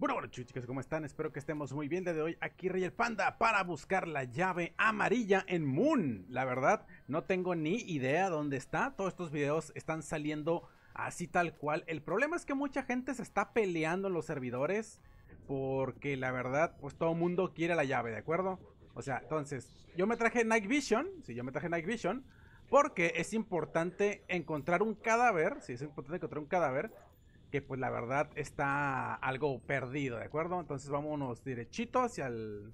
Bueno, bueno, ¿cómo están? Espero que estemos muy bien. Desde hoy aquí Rey el Panda para buscar la llave amarilla en Moon. La verdad, no tengo ni idea dónde está. Todos estos videos están saliendo así tal cual. El problema es que mucha gente se está peleando en los servidores porque la verdad, pues todo mundo quiere la llave, ¿de acuerdo? O sea, entonces, yo me traje Night Vision, Si yo me traje Night Vision porque es importante encontrar un cadáver, sí, es importante encontrar un cadáver que pues la verdad está algo perdido, ¿de acuerdo? Entonces vámonos derechito hacia el...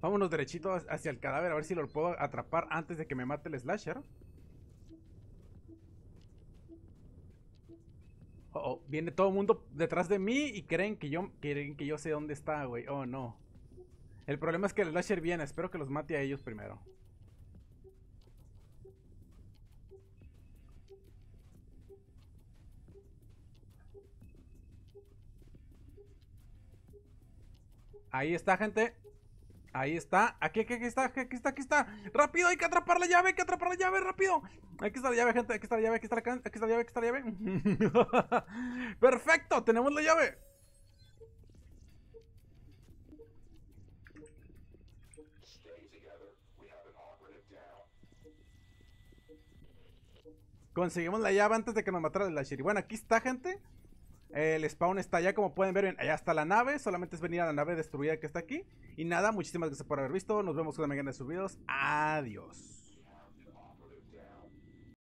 Vámonos derechito hacia el cadáver, a ver si lo puedo atrapar antes de que me mate el slasher. Oh, oh, viene todo el mundo detrás de mí y creen que yo, creen que yo sé dónde está, güey. Oh, no. El problema es que el slasher viene, espero que los mate a ellos primero. Ahí está, gente. Ahí está. Aquí, aquí, aquí está, aquí está, aquí está. ¡Rápido! Hay que atrapar la llave, hay que atrapar la llave, rápido. Aquí está la llave, gente. Aquí está la llave, aquí está la, aquí está la llave, aquí está la llave. Perfecto, tenemos la llave. Conseguimos la llave antes de que nos matara la shiri. Bueno, aquí está, gente. El spawn está allá, como pueden ver, allá está la nave. Solamente es venir a la nave destruida que está aquí. Y nada, muchísimas gracias por haber visto. Nos vemos una mañana de subidos. Adiós.